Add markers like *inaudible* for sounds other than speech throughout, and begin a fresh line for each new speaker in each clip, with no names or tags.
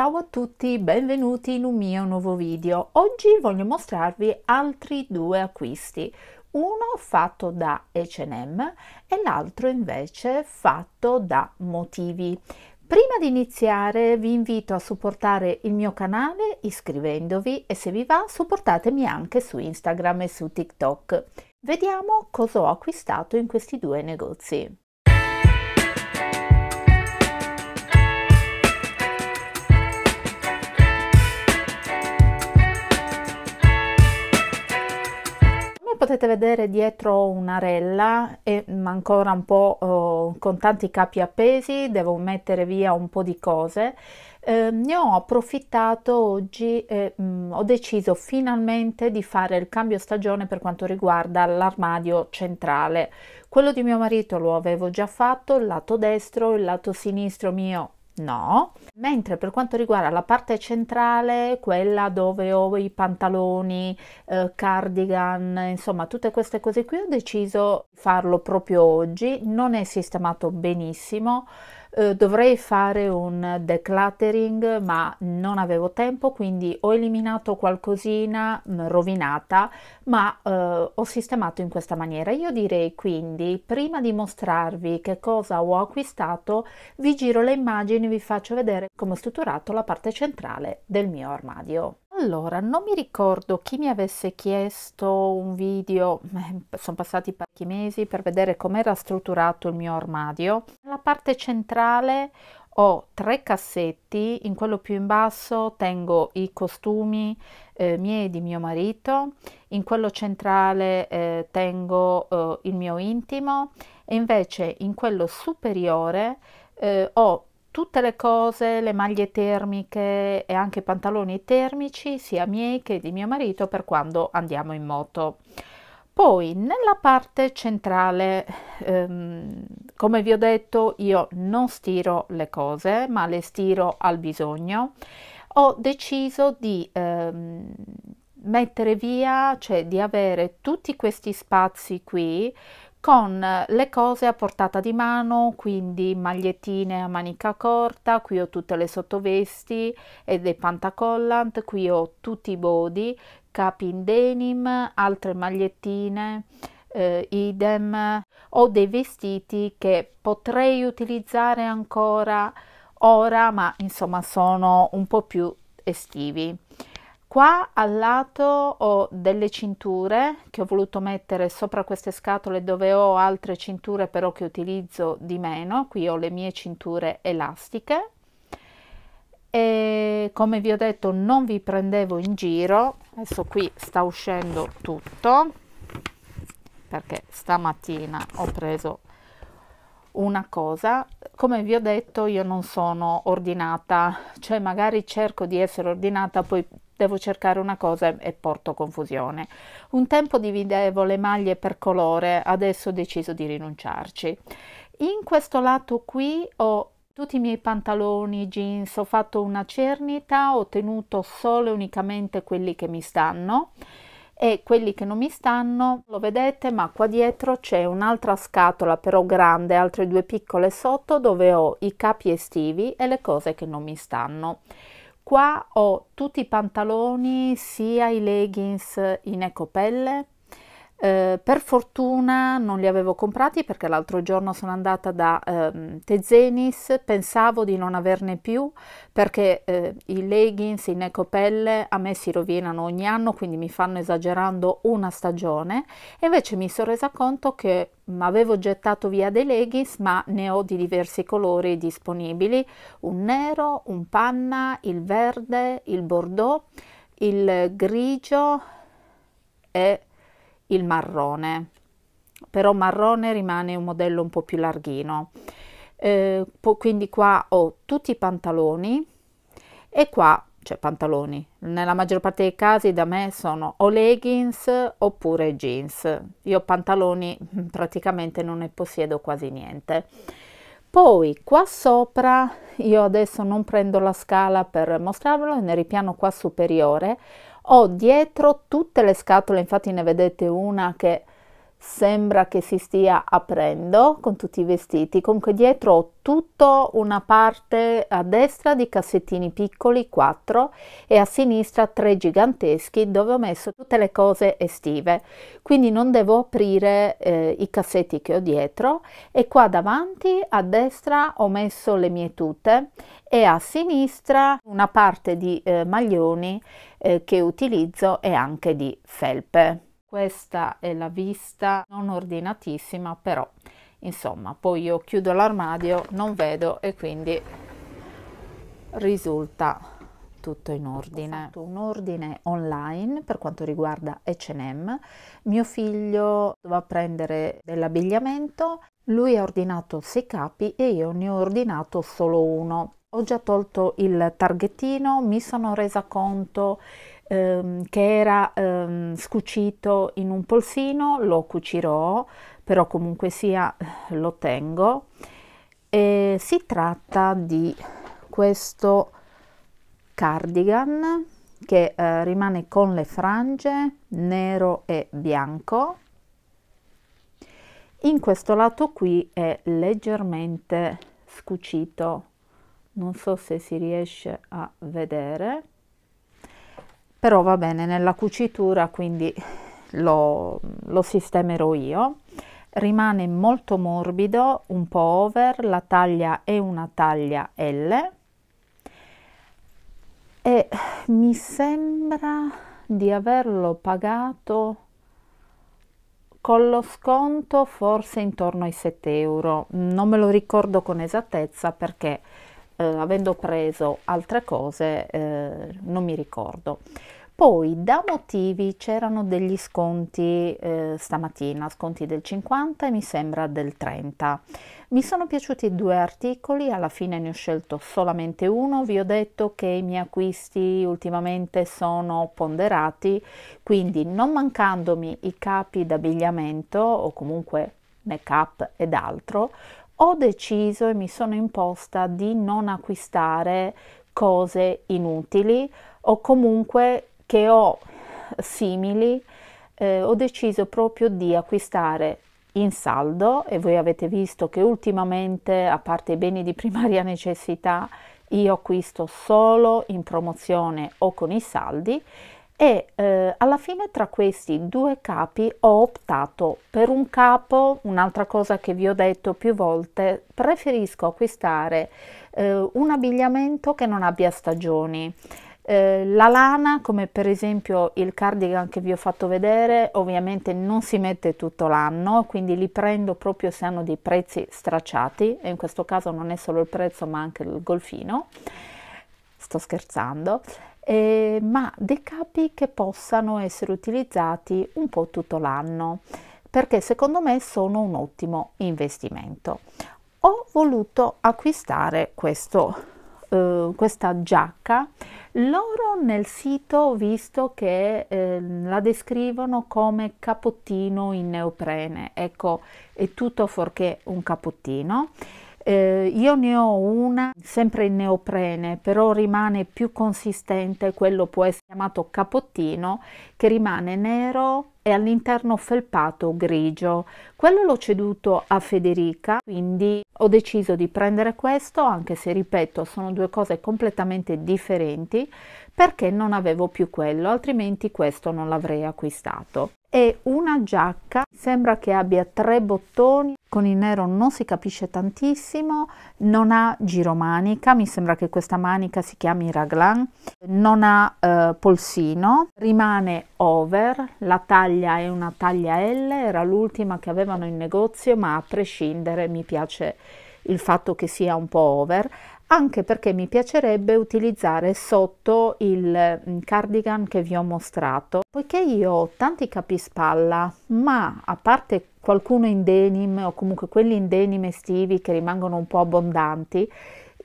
Ciao a tutti, benvenuti in un mio nuovo video. Oggi voglio mostrarvi altri due acquisti, uno fatto da H&M e l'altro invece fatto da Motivi. Prima di iniziare vi invito a supportare il mio canale iscrivendovi e se vi va supportatemi anche su Instagram e su TikTok. Vediamo cosa ho acquistato in questi due negozi. potete vedere dietro una un'arella e mm, ancora un po' oh, con tanti capi appesi devo mettere via un po' di cose eh, ne ho approfittato oggi e mh, mm, ho deciso finalmente di fare il cambio stagione per quanto riguarda l'armadio centrale quello di mio marito lo avevo già fatto il lato destro il lato sinistro mio No, mentre per quanto riguarda la parte centrale, quella dove ho i pantaloni, eh, cardigan, insomma tutte queste cose qui, ho deciso di farlo proprio oggi, non è sistemato benissimo, eh, dovrei fare un decluttering ma non avevo tempo, quindi ho eliminato qualcosina mh, mm, rovinata, ma eh, ho sistemato in questa maniera. Io direi quindi, prima di mostrarvi che cosa ho acquistato, vi giro le immagini vi faccio vedere come ho strutturato la parte centrale del mio armadio. Allora, non mi ricordo chi mi avesse chiesto un video, eh, sono passati parecchi mesi, per vedere com'era strutturato il mio armadio. Nella parte centrale ho tre cassetti, in quello più in basso tengo i costumi eh, miei e di mio marito, in quello centrale eh, tengo eh, il mio intimo e invece in quello superiore eh, ho tutte le cose, le maglie termiche e anche pantaloni termici, sia miei che di mio marito, per quando andiamo in moto. Poi nella parte centrale, ehm, come vi ho detto, io non stiro le cose, ma le stiro al bisogno. Ho deciso di ehm, mettere via, cioè di avere tutti questi spazi qui con le cose a portata di mano, quindi magliettine a manica corta, qui ho tutte le sottovesti e dei pantacollant, qui ho tutti i body, capi in denim, altre magliettine, eh, idem, ho dei vestiti che potrei utilizzare ancora ora, ma insomma sono un po' più estivi qua al lato ho delle cinture che ho voluto mettere sopra queste scatole dove ho altre cinture però che utilizzo di meno qui ho le mie cinture elastiche e come vi ho detto non vi prendevo in giro adesso qui sta uscendo tutto perché stamattina ho preso una cosa, come vi ho detto io non sono ordinata, cioè magari cerco di essere ordinata, poi devo cercare una cosa e porto confusione. Un tempo dividevo le maglie per colore, adesso ho deciso di rinunciarci. In questo lato qui ho tutti i miei pantaloni, jeans, ho fatto una cernita, ho tenuto solo e unicamente quelli che mi stanno e quelli che non mi stanno lo vedete ma qua dietro c'è un'altra scatola però grande altre due piccole sotto dove ho i capi estivi e le cose che non mi stanno Qua ho tutti i pantaloni, sia i leggings in ecopelle eh, per fortuna non li avevo comprati perché l'altro giorno sono andata da ehm, Tezenis, pensavo di non averne più perché eh, i leggings in ecopelle a me si rovinano ogni anno, quindi mi fanno esagerando una stagione e invece mi sono resa conto che avevo gettato via dei leggings ma ne ho di diversi colori disponibili, un nero, un panna, il verde, il bordeaux, il grigio e il marrone, però marrone rimane un modello un po' più larghino. Eh, quindi qua ho tutti i pantaloni e qua cioè pantaloni. Nella maggior parte dei casi da me sono o leggings oppure jeans. Io pantaloni praticamente non ne possiedo quasi niente poi qua sopra io adesso non prendo la scala per mostrarvelo nel ripiano qua superiore ho dietro tutte le scatole infatti ne vedete una che sembra che si stia aprendo con tutti i vestiti comunque dietro ho tutta una parte a destra di cassettini piccoli 4 e a sinistra tre giganteschi dove ho messo tutte le cose estive quindi non devo aprire eh, i cassetti che ho dietro e qua davanti a destra ho messo le mie tute e a sinistra una parte di eh, maglioni eh, che utilizzo e anche di felpe questa è la vista non ordinatissima, però insomma, poi io chiudo l'armadio, non vedo e quindi risulta tutto in ordine. un ordine online per quanto riguarda H&M. Mio figlio doveva prendere dell'abbigliamento, lui ha ordinato sei capi e io ne ho ordinato solo uno. Ho già tolto il targhettino, mi sono resa conto ehm, che era ehm, scucito in un polsino, lo cucirò, però comunque sia eh, lo tengo. E si tratta di questo cardigan che eh, rimane con le frange nero e bianco. In questo lato qui è leggermente scucito, non so se si riesce a vedere però va bene nella cucitura quindi lo, lo sistemerò io rimane molto morbido un po over la taglia è una taglia L e mi sembra di averlo pagato con lo sconto forse intorno ai 7 euro non me lo ricordo con esattezza perché eh, avendo preso altre cose eh, non mi ricordo. Poi da motivi c'erano degli sconti eh, stamattina, sconti del 50 e mi sembra del 30. Mi sono piaciuti due articoli, alla fine ne ho scelto solamente uno, vi ho detto che i miei acquisti ultimamente sono ponderati, quindi non mancandomi i capi d'abbigliamento o comunque make up ed altro, ho deciso e mi sono imposta di non acquistare cose inutili o comunque che ho simili, eh, ho deciso proprio di acquistare in saldo e voi avete visto che ultimamente, a parte i beni di primaria *laughs* necessità, io acquisto solo in promozione o con i saldi e eh, alla fine tra questi due capi ho optato per un capo, un'altra cosa che vi ho detto più volte, preferisco acquistare eh, un abbigliamento che non abbia stagioni. Eh, la lana, come per esempio il cardigan che vi ho fatto vedere, ovviamente non si mette tutto l'anno, quindi li prendo proprio se hanno dei prezzi stracciati, e in questo caso non è solo il prezzo ma anche il golfino sto scherzando eh, ma dei capi che possano essere utilizzati un po' tutto l'anno perché secondo me sono un ottimo investimento. Ho voluto acquistare questo, eh, questa giacca loro nel sito ho visto che eh, la descrivono come capottino in neoprene, ecco è tutto fuorché un capottino eh, io ne ho una sempre in neoprene, però rimane più consistente, quello può essere chiamato capottino, che rimane nero e all'interno felpato grigio. Quello l'ho ceduto a Federica, quindi ho deciso di prendere questo, anche se ripeto sono due cose completamente differenti, perché non avevo più quello, altrimenti questo non l'avrei acquistato e una giacca, sembra che abbia tre bottoni, con il nero non si capisce tantissimo, non ha giro manica mi sembra che questa manica si chiami raglan, non ha eh, polsino, rimane over, la taglia è una taglia L, era l'ultima che avevano in negozio, ma a prescindere mi piace il fatto che sia un po' over, anche perché mi piacerebbe utilizzare sotto il mm, cardigan che vi ho mostrato poiché io ho tanti capispalla ma a parte qualcuno in denim o comunque quelli in denim estivi che rimangono un po' abbondanti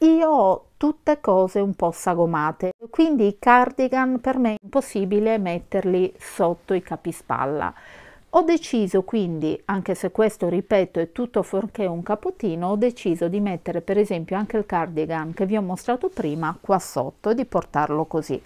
io ho tutte cose un po' sagomate quindi i cardigan per me è impossibile metterli sotto i capispalla ho deciso quindi, anche se questo ripeto è tutto fuorché un capotino, ho deciso di mettere per esempio anche il cardigan che vi ho mostrato prima qua sotto e di portarlo così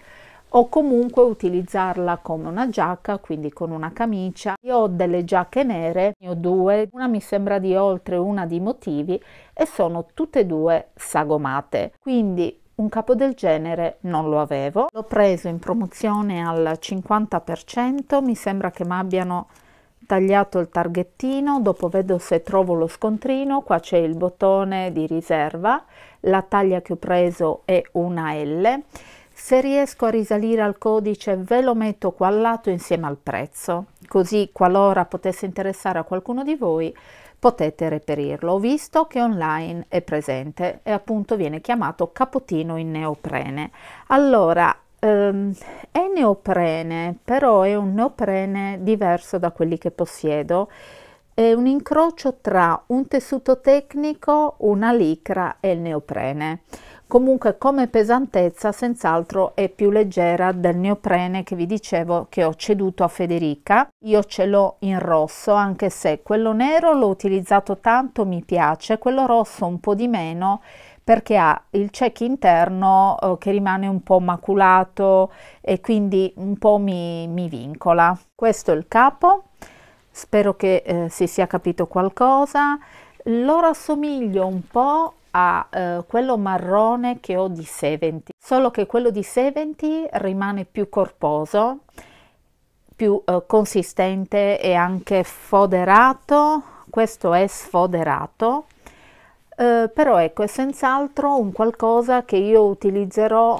o comunque utilizzarla come una giacca, quindi con una camicia. Io ho delle giacche nere, ne ho due, una mi sembra di oltre, una di motivi e sono tutte e due sagomate. Quindi un capo del genere non lo avevo. L'ho preso in promozione al 50%, mi sembra che mi abbiano tagliato il targhettino, dopo vedo se trovo lo scontrino, qua c'è il bottone di riserva, la taglia che ho preso è una L, se riesco a risalire al codice ve lo metto qua al lato insieme al prezzo, così qualora potesse interessare a qualcuno di voi potete reperirlo. Ho visto che online è presente e appunto viene chiamato capotino in neoprene. Allora, Um, è neoprene, però è un neoprene diverso da quelli che possiedo. È un incrocio tra un tessuto tecnico, una licra e il neoprene. Comunque come pesantezza senz'altro è più leggera del neoprene che vi dicevo che ho ceduto a Federica. Io ce l'ho in rosso anche se quello nero l'ho utilizzato tanto, mi piace, quello rosso un po' di meno perché ha il check interno eh, che rimane un po' maculato e quindi un po' mi, mi vincola. Questo è il capo, spero che eh, si sia capito qualcosa. Lo rassomiglio un po' a eh, quello marrone che ho di Seventy, solo che quello di Seventy rimane più corposo, più eh, consistente e anche foderato. Questo è sfoderato eh, però ecco è senz'altro un qualcosa che io utilizzerò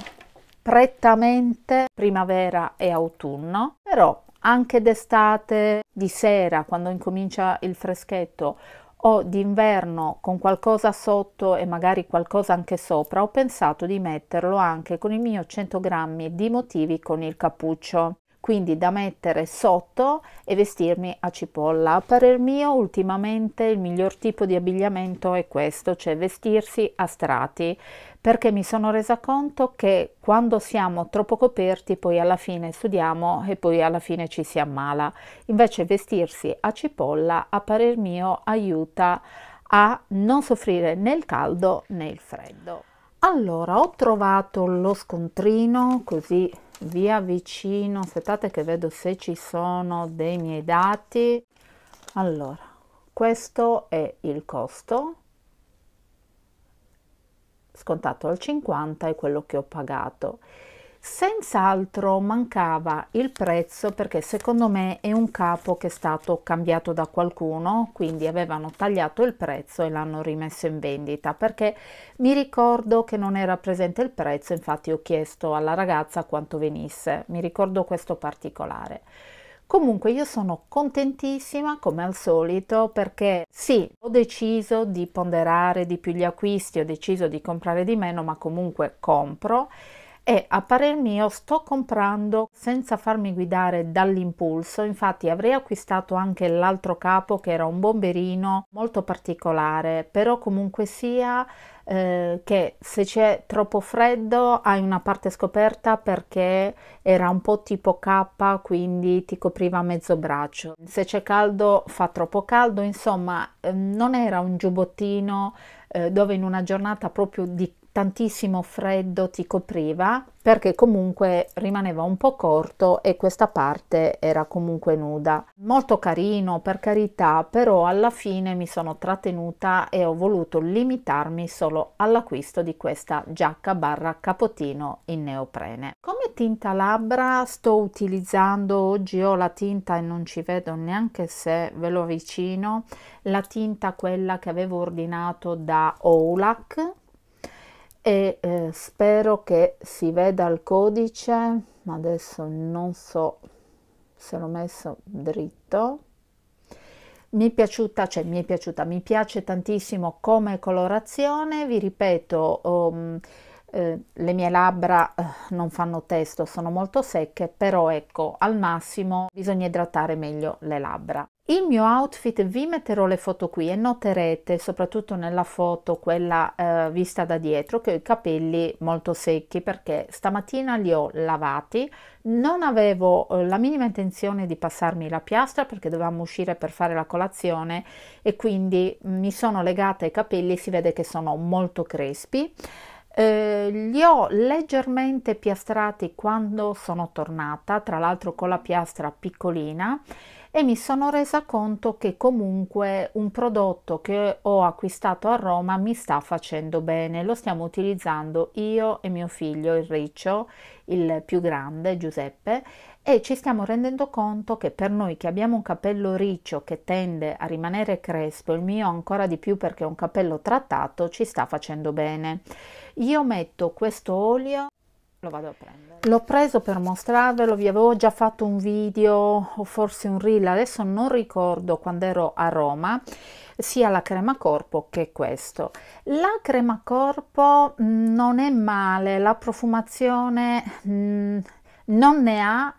prettamente primavera e autunno, però anche d'estate, di sera, quando incomincia il freschetto, o d'inverno con qualcosa sotto e magari qualcosa anche sopra, ho pensato di metterlo anche con il mio 100 grammi di motivi con il cappuccio quindi da mettere sotto e vestirmi a cipolla. A parer mio ultimamente il miglior tipo di abbigliamento è questo, cioè vestirsi a strati, perché mi sono resa conto che quando siamo troppo coperti poi alla fine sudiamo e poi alla fine ci si ammala. Invece vestirsi a cipolla a parer mio aiuta a non soffrire né il caldo né il freddo. Allora ho trovato lo scontrino così vi avvicino aspettate che vedo se ci sono dei miei dati allora questo è il costo scontato al 50 è quello che ho pagato Senz'altro mancava il prezzo perché secondo me è un capo che è stato cambiato da qualcuno, quindi avevano tagliato il prezzo e l'hanno rimesso in vendita perché mi ricordo che non era presente il prezzo, infatti ho chiesto alla ragazza quanto venisse, mi ricordo questo particolare. Comunque io sono contentissima come al solito perché sì, ho deciso di ponderare di più gli acquisti, ho deciso di comprare di meno, ma comunque compro e a parer mio sto comprando senza farmi guidare dall'impulso, infatti avrei acquistato anche l'altro capo che era un bomberino molto particolare, però comunque sia eh, che se c'è troppo freddo hai una parte scoperta perché era un po' tipo K, quindi ti copriva mezzo braccio. Se c'è caldo fa troppo caldo, insomma eh, non era un giubbottino eh, dove in una giornata proprio di tantissimo freddo ti copriva perché comunque rimaneva un po' corto e questa parte era comunque nuda. Molto carino per carità, però alla fine mi sono trattenuta e ho voluto limitarmi solo all'acquisto di questa giacca barra capotino in neoprene. Come tinta labbra sto utilizzando, oggi ho la tinta e non ci vedo neanche se ve lo avvicino, la tinta quella che avevo ordinato da Oulac e eh, spero che si veda il codice ma adesso non so se l'ho messo dritto mi è piaciuta, cioè mi è piaciuta, mi piace tantissimo come colorazione, vi ripeto, um, eh, le mie labbra eh, non fanno testo, sono molto secche, però ecco, al massimo bisogna idratare meglio le labbra. Il mio outfit, vi metterò le foto qui e noterete, soprattutto nella foto, quella eh, vista da dietro, che ho i capelli molto secchi perché stamattina li ho lavati, non avevo eh, la minima intenzione di passarmi la piastra perché dovevamo uscire per fare la colazione e quindi mi sono legata ai capelli, si vede che sono molto crespi. Eh, li ho leggermente piastrati quando sono tornata, tra l'altro con la piastra piccolina e mi sono resa conto che comunque un prodotto che ho acquistato a Roma mi sta facendo bene, lo stiamo utilizzando io e mio figlio, il riccio, il più grande, Giuseppe, e ci stiamo rendendo conto che per noi che abbiamo un capello riccio che tende a rimanere crespo, il mio ancora di più perché è un capello trattato, ci sta facendo bene. Io metto questo olio lo vado a prendere. L'ho preso per mostrarvelo, vi avevo già fatto un video o forse un reel, adesso non ricordo quando ero a Roma, sia la crema corpo che questo. La crema corpo mm, non è male, la profumazione mh, mm, non ne ha,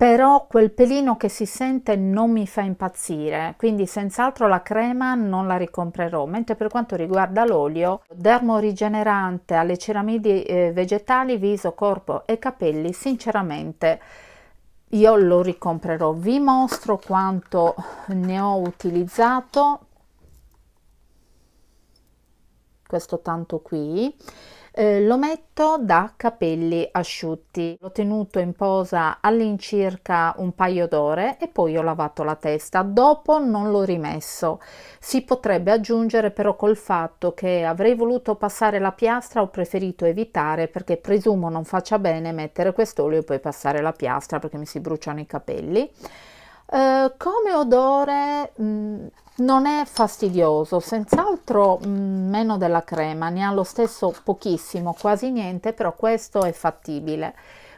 però quel pelino che si sente non mi fa impazzire, quindi senz'altro la crema non la ricomprerò, mentre per quanto riguarda l'olio dermorigenerante alle ceramidi eh, vegetali, viso, corpo e capelli, sinceramente io lo ricomprerò. Vi mostro quanto ne ho utilizzato, questo tanto qui, eh, lo metto da capelli asciutti. L'ho tenuto in posa all'incirca un paio d'ore e poi ho lavato la testa. Dopo non l'ho rimesso. Si potrebbe aggiungere però col fatto che avrei voluto passare la piastra, ho preferito evitare perché presumo non faccia bene mettere quest'olio e poi passare la piastra perché mi si bruciano i capelli. Uh, come odore mh, mm, non è fastidioso, senz'altro mm, meno della crema, ne ha lo stesso pochissimo, quasi niente, però questo è fattibile.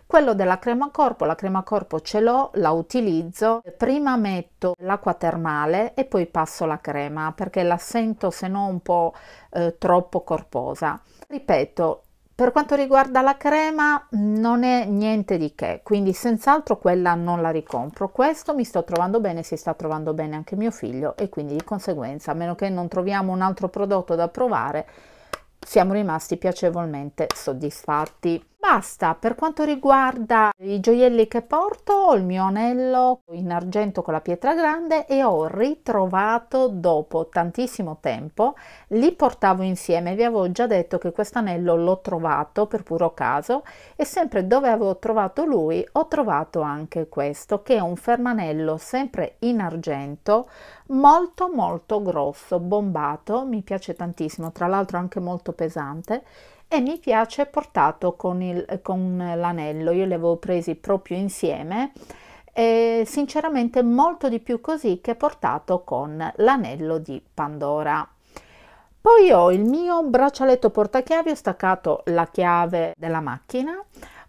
Quello della crema corpo, la crema corpo ce l'ho, la utilizzo, prima metto l'acqua termale e poi passo la crema perché la sento se no un po' eh, troppo corposa. Ripeto, per quanto riguarda la crema non è niente di che, quindi senz'altro quella non la ricompro. Questo mi sto trovando bene, si sta trovando bene anche mio figlio e quindi di conseguenza, a meno che non troviamo un altro prodotto da provare, siamo rimasti piacevolmente soddisfatti. Basta per quanto riguarda i gioielli che porto, ho il mio anello in argento con la pietra grande e ho ritrovato dopo tantissimo tempo, li portavo insieme, vi avevo già detto che questo anello l'ho trovato per puro caso e sempre dove avevo trovato lui ho trovato anche questo che è un fermanello sempre in argento molto molto grosso, bombato, mi piace tantissimo, tra l'altro anche molto pesante e mi piace portato con, il, con l'anello, io li avevo presi proprio insieme e sinceramente molto di più così che portato con l'anello di Pandora. Poi ho il mio braccialetto portachiavi, ho staccato la chiave della macchina.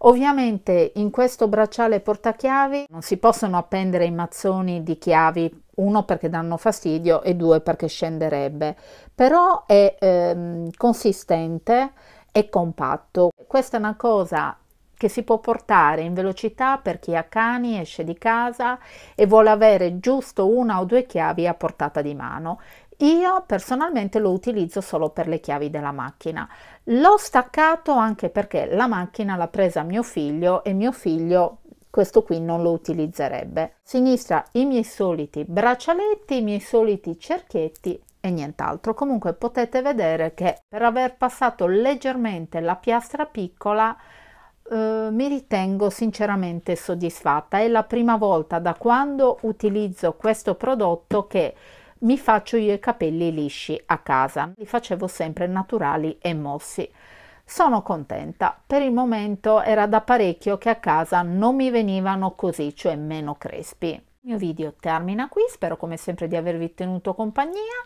Ovviamente in questo bracciale portachiavi non si possono appendere i mazzoni di chiavi, uno perché danno fastidio e due perché scenderebbe, però è ehm, consistente e compatto. Questa è una cosa che si può portare in velocità per chi ha cani, esce di casa e vuole avere giusto una o due chiavi a portata di mano. Io personalmente lo utilizzo solo per le chiavi della macchina. L'ho staccato anche perché la macchina l'ha presa mio figlio e mio figlio questo qui non lo utilizzerebbe. Sinistra i miei soliti braccialetti, i miei soliti cerchietti e nient'altro. Comunque potete vedere che per aver passato leggermente la piastra piccola eh, mi ritengo sinceramente soddisfatta. È la prima volta da quando utilizzo questo prodotto che mi faccio io i capelli lisci a casa. Li facevo sempre naturali e mossi. Sono contenta, per il momento era da parecchio che a casa non mi venivano così, cioè meno crespi. Il mio video termina qui, spero come sempre di avervi tenuto compagnia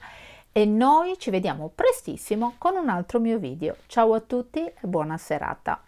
e noi ci vediamo prestissimo con un altro mio video. Ciao a tutti e buona serata!